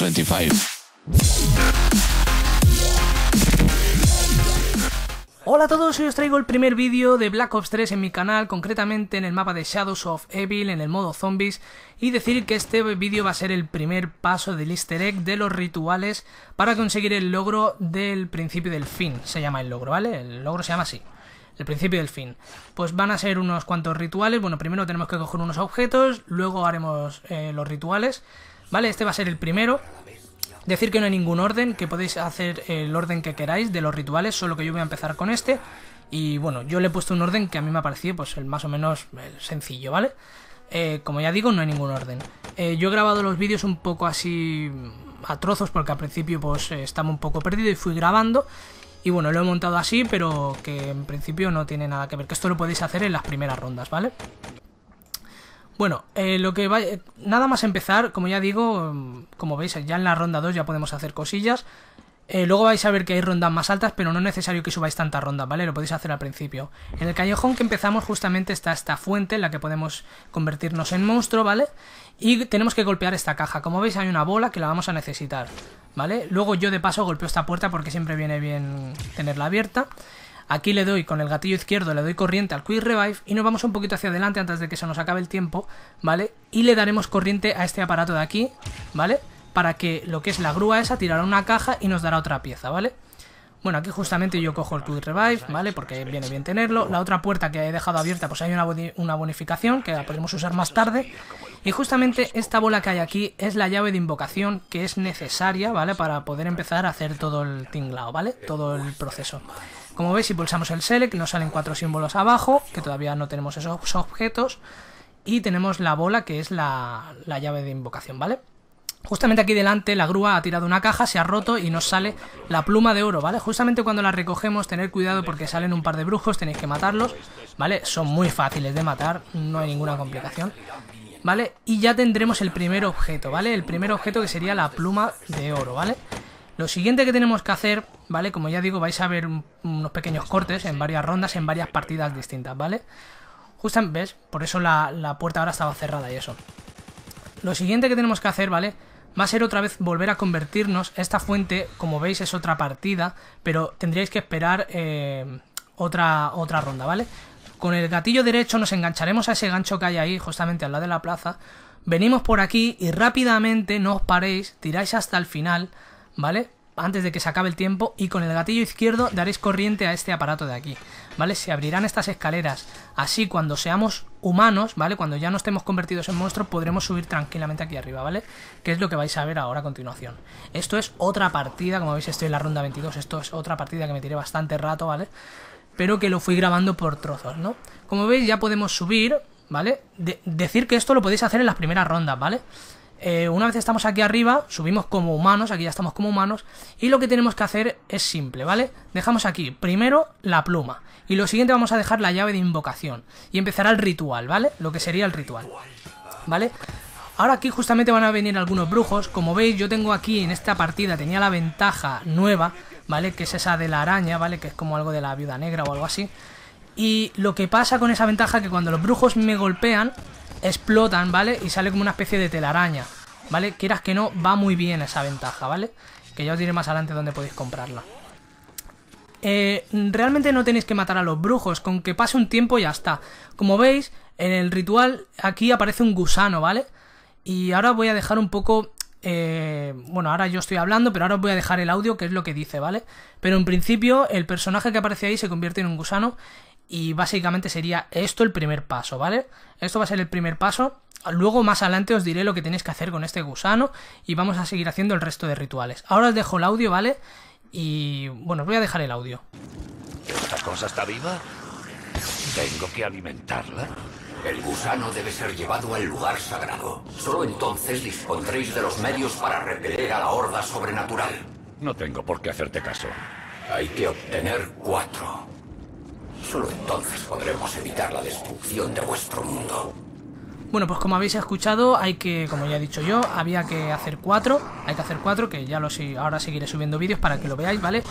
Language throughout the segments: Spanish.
25. Hola a todos, hoy os traigo el primer vídeo de Black Ops 3 en mi canal, concretamente en el mapa de Shadows of Evil, en el modo zombies, y decir que este vídeo va a ser el primer paso del easter egg de los rituales para conseguir el logro del principio del fin, se llama el logro, ¿vale? El logro se llama así el principio del fin. Pues van a ser unos cuantos rituales. Bueno, primero tenemos que coger unos objetos, luego haremos eh, los rituales ¿Vale? Este va a ser el primero. Decir que no hay ningún orden, que podéis hacer el orden que queráis de los rituales, solo que yo voy a empezar con este. Y bueno, yo le he puesto un orden que a mí me ha parecido pues el más o menos eh, sencillo, ¿vale? Eh, como ya digo, no hay ningún orden. Eh, yo he grabado los vídeos un poco así mm, a trozos porque al principio pues estamos un poco perdido y fui grabando. Y bueno, lo he montado así, pero que en principio no tiene nada que ver. Que esto lo podéis hacer en las primeras rondas, ¿vale? Bueno, eh, lo que va, eh, nada más empezar, como ya digo, mm, como veis, ya en la ronda 2 ya podemos hacer cosillas. Eh, luego vais a ver que hay rondas más altas, pero no es necesario que subáis tantas rondas, ¿vale? Lo podéis hacer al principio. En el callejón que empezamos justamente está esta fuente en la que podemos convertirnos en monstruo, ¿vale? Y tenemos que golpear esta caja. Como veis hay una bola que la vamos a necesitar, ¿vale? Luego yo de paso golpeo esta puerta porque siempre viene bien tenerla abierta. Aquí le doy con el gatillo izquierdo, le doy corriente al Quick Revive y nos vamos un poquito hacia adelante antes de que se nos acabe el tiempo, ¿vale? Y le daremos corriente a este aparato de aquí, ¿vale? Para que lo que es la grúa esa tirará una caja y nos dará otra pieza, ¿vale? Bueno, aquí justamente yo cojo el Quick Revive, ¿vale? Porque viene bien tenerlo. La otra puerta que he dejado abierta, pues hay una, bonificación que la podemos usar más tarde. Y justamente esta bola que hay aquí es la llave de invocación que es necesaria, ¿vale? Para poder empezar a hacer todo el tinglao, ¿vale? Todo el proceso. Como veis, si pulsamos el Select nos salen cuatro símbolos abajo, que todavía no tenemos esos objetos. Y tenemos la bola, que es la, llave de invocación, ¿vale? Justamente aquí delante la grúa ha tirado una caja, se ha roto y nos sale la pluma de oro, ¿vale? Justamente cuando la recogemos, tener cuidado porque salen un par de brujos, tenéis que matarlos, ¿vale? Son muy fáciles de matar, no hay ninguna complicación, ¿vale? Y ya tendremos el primer objeto, ¿vale? El primer objeto que sería la pluma de oro, ¿vale? Lo siguiente que tenemos que hacer ¿vale? Como ya digo, vais a ver unos pequeños cortes en varias rondas, en varias partidas distintas, ¿vale? Justamente, ¿ves? Por eso la, puerta ahora estaba cerrada y eso. Lo siguiente que tenemos que hacer, ¿vale? Va a ser otra vez volver a convertirnos. Esta fuente, como veis, es otra partida, pero tendríais que esperar eh, otra, otra ronda, ¿vale? Con el gatillo derecho nos engancharemos a ese gancho que hay ahí, justamente al lado de la plaza. Venimos por aquí y rápidamente, no os paréis, tiráis hasta el final, ¿vale? antes de que se acabe el tiempo y con el gatillo izquierdo daréis corriente a este aparato de aquí, ¿vale? Se abrirán estas escaleras, así cuando seamos humanos, ¿vale? Cuando ya no estemos convertidos en monstruos podremos subir tranquilamente aquí arriba, ¿vale? Que es lo que vais a ver ahora a continuación. Esto es otra partida, como veis estoy en la ronda 22, esto es otra partida que me tiré bastante rato, ¿vale? Pero que lo fui grabando por trozos, ¿no? Como veis ya podemos subir, ¿vale? decir que esto lo podéis hacer en las primeras rondas, ¿vale? vale eh, una vez estamos aquí arriba, subimos como humanos, aquí ya estamos como humanos, y lo que tenemos que hacer es simple, ¿vale? Dejamos aquí primero la pluma, y lo siguiente vamos a dejar la llave de invocación, y empezará el ritual, ¿vale? Lo que sería el ritual, ¿vale? Ahora aquí justamente van a venir algunos brujos, como veis yo tengo aquí en esta partida, tenía la ventaja nueva, ¿vale? Que es esa de la araña, ¿vale? Que es como algo de la viuda negra o algo así, y lo que pasa con esa ventaja es que cuando los brujos me golpean, explotan, ¿vale? Y sale como una especie de telaraña, ¿vale? Quieras que no, va muy bien esa ventaja, ¿vale? Que ya os diré más adelante dónde podéis comprarla. Eh, realmente no tenéis que matar a los brujos, con que pase un tiempo ya está. Como veis, en el ritual aquí aparece un gusano, ¿vale? Y ahora voy a dejar un poco... Eh, bueno, ahora yo estoy hablando, pero ahora os voy a dejar el audio, que es lo que dice, ¿vale? Pero en principio el personaje que aparece ahí se convierte en un gusano y básicamente sería esto el primer paso, ¿vale? Esto va a ser el primer paso. Luego más adelante os diré lo que tenéis que hacer con este gusano y vamos a seguir haciendo el resto de rituales. Ahora os dejo el audio, ¿vale? Y bueno, os voy a dejar el audio. ¿Esta cosa está viva? ¿Tengo que alimentarla? El gusano debe ser llevado al lugar sagrado. Solo entonces dispondréis de los medios para repeler a la horda sobrenatural. No tengo por qué hacerte caso. Hay que obtener cuatro. Solo entonces podremos evitar la destrucción de vuestro mundo. Bueno, pues como habéis escuchado, hay que, como ya he dicho yo, había que hacer cuatro, hay que hacer cuatro, que ya lo sé. ahora seguiré subiendo vídeos para que lo veáis, ¿vale?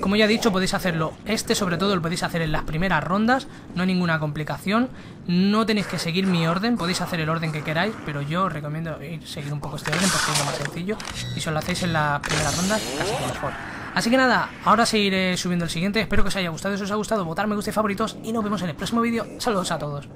Como ya he dicho, podéis hacerlo, este sobre todo lo podéis hacer en las primeras rondas, no hay ninguna complicación, no tenéis que seguir mi orden, podéis hacer el orden que queráis, pero yo recomiendo ir, seguir un poco este orden porque es lo más sencillo, y si os lo hacéis en las primeras rondas, casi que mejor. Así que nada, ahora seguiré subiendo el siguiente. Espero que os haya gustado. Si os ha gustado, votar me gusta favoritos. Y nos vemos en el próximo vídeo. Saludos a todos.